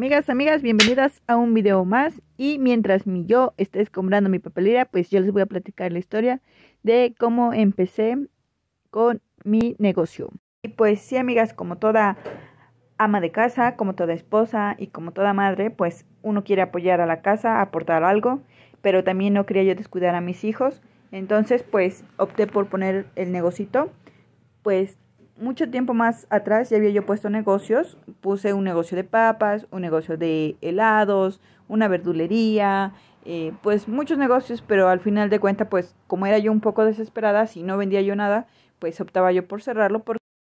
Amigas, amigas, bienvenidas a un video más y mientras mi yo esté comprando mi papelera, pues yo les voy a platicar la historia de cómo empecé con mi negocio. Y pues sí, amigas, como toda ama de casa, como toda esposa y como toda madre, pues uno quiere apoyar a la casa, aportar algo, pero también no quería yo descuidar a mis hijos. Entonces, pues opté por poner el negocito, pues mucho tiempo más atrás ya había yo puesto negocios. Puse un negocio de papas, un negocio de helados, una verdulería, eh, pues muchos negocios, pero al final de cuentas, pues como era yo un poco desesperada, si no vendía yo nada, pues optaba yo por cerrarlo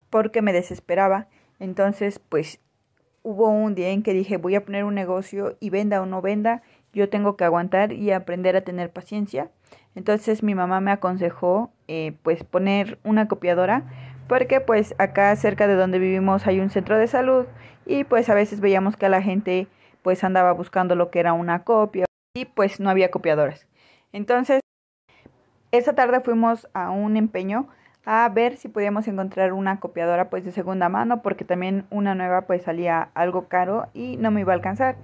porque me desesperaba. Entonces, pues hubo un día en que dije, voy a poner un negocio y venda o no venda, yo tengo que aguantar y aprender a tener paciencia. Entonces mi mamá me aconsejó eh, pues poner una copiadora porque pues acá cerca de donde vivimos hay un centro de salud y pues a veces veíamos que la gente pues andaba buscando lo que era una copia y pues no había copiadoras. Entonces, esa tarde fuimos a un empeño a ver si podíamos encontrar una copiadora pues de segunda mano porque también una nueva pues salía algo caro y no me iba a alcanzar.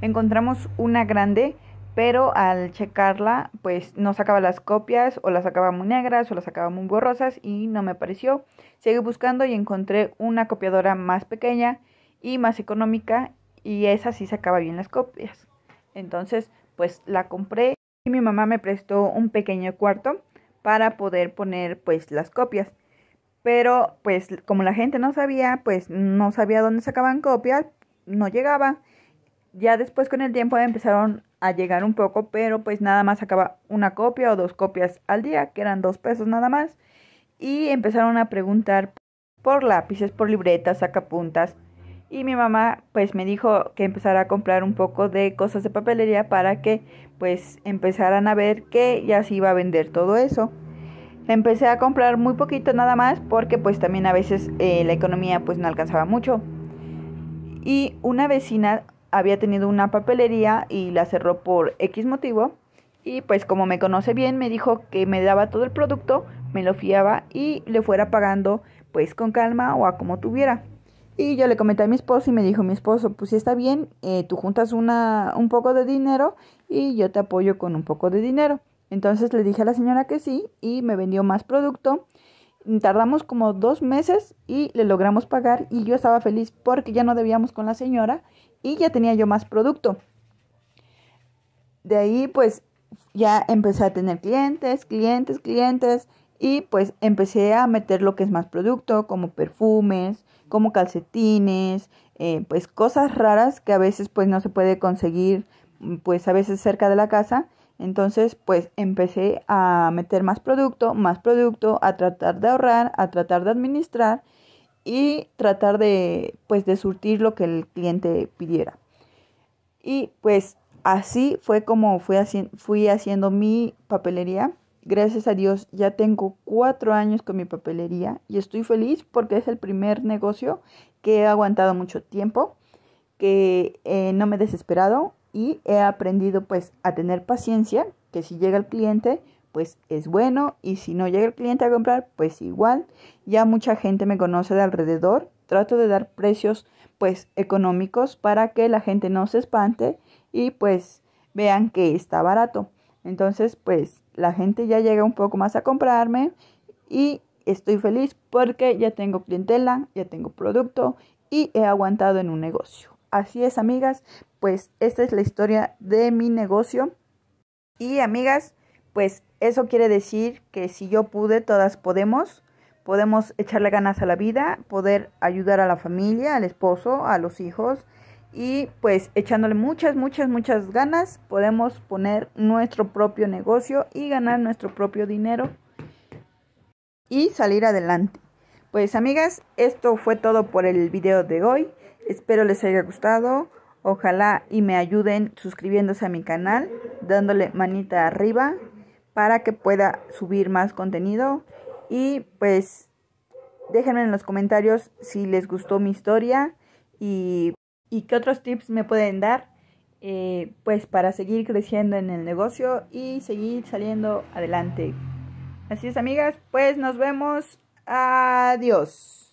Encontramos una grande pero al checarla, pues no sacaba las copias, o las sacaba muy negras, o las sacaba muy borrosas, y no me pareció. Seguí buscando y encontré una copiadora más pequeña y más económica, y esa sí sacaba bien las copias. Entonces, pues la compré y mi mamá me prestó un pequeño cuarto para poder poner pues las copias. Pero pues como la gente no sabía, pues no sabía dónde sacaban copias, no llegaba. Ya después con el tiempo empezaron llegar un poco, pero pues nada más sacaba una copia o dos copias al día, que eran dos pesos nada más. Y empezaron a preguntar por lápices, por libretas, sacapuntas. Y mi mamá pues me dijo que empezara a comprar un poco de cosas de papelería para que pues empezaran a ver que ya se iba a vender todo eso. Empecé a comprar muy poquito nada más porque pues también a veces eh, la economía pues no alcanzaba mucho. Y una vecina había tenido una papelería y la cerró por X motivo. Y pues como me conoce bien, me dijo que me daba todo el producto, me lo fiaba y le fuera pagando pues con calma o a como tuviera. Y yo le comenté a mi esposo y me dijo mi esposo, pues si está bien, eh, tú juntas una, un poco de dinero y yo te apoyo con un poco de dinero. Entonces le dije a la señora que sí y me vendió más producto. Tardamos como dos meses y le logramos pagar y yo estaba feliz porque ya no debíamos con la señora y ya tenía yo más producto. De ahí pues ya empecé a tener clientes, clientes, clientes y pues empecé a meter lo que es más producto como perfumes, como calcetines, eh, pues cosas raras que a veces pues no se puede conseguir pues a veces cerca de la casa. Entonces, pues empecé a meter más producto, más producto, a tratar de ahorrar, a tratar de administrar y tratar de, pues, de surtir lo que el cliente pidiera. Y pues así fue como fui, fui haciendo mi papelería. Gracias a Dios ya tengo cuatro años con mi papelería y estoy feliz porque es el primer negocio que he aguantado mucho tiempo, que eh, no me he desesperado y he aprendido pues a tener paciencia, que si llega el cliente pues es bueno y si no llega el cliente a comprar, pues igual. Ya mucha gente me conoce de alrededor. Trato de dar precios pues económicos para que la gente no se espante y pues vean que está barato. Entonces pues la gente ya llega un poco más a comprarme y estoy feliz porque ya tengo clientela, ya tengo producto y he aguantado en un negocio. Así es amigas, pues esta es la historia de mi negocio. Y amigas, pues eso quiere decir que si yo pude, todas podemos. Podemos echarle ganas a la vida, poder ayudar a la familia, al esposo, a los hijos. Y pues echándole muchas, muchas, muchas ganas, podemos poner nuestro propio negocio y ganar nuestro propio dinero y salir adelante. Pues amigas, esto fue todo por el video de hoy. Espero les haya gustado. Ojalá y me ayuden suscribiéndose a mi canal, dándole manita arriba para que pueda subir más contenido. Y pues déjenme en los comentarios si les gustó mi historia y, qué otros tips me pueden dar eh, pues para seguir creciendo en el negocio y seguir saliendo adelante. Así es amigas, pues nos vemos. Adiós.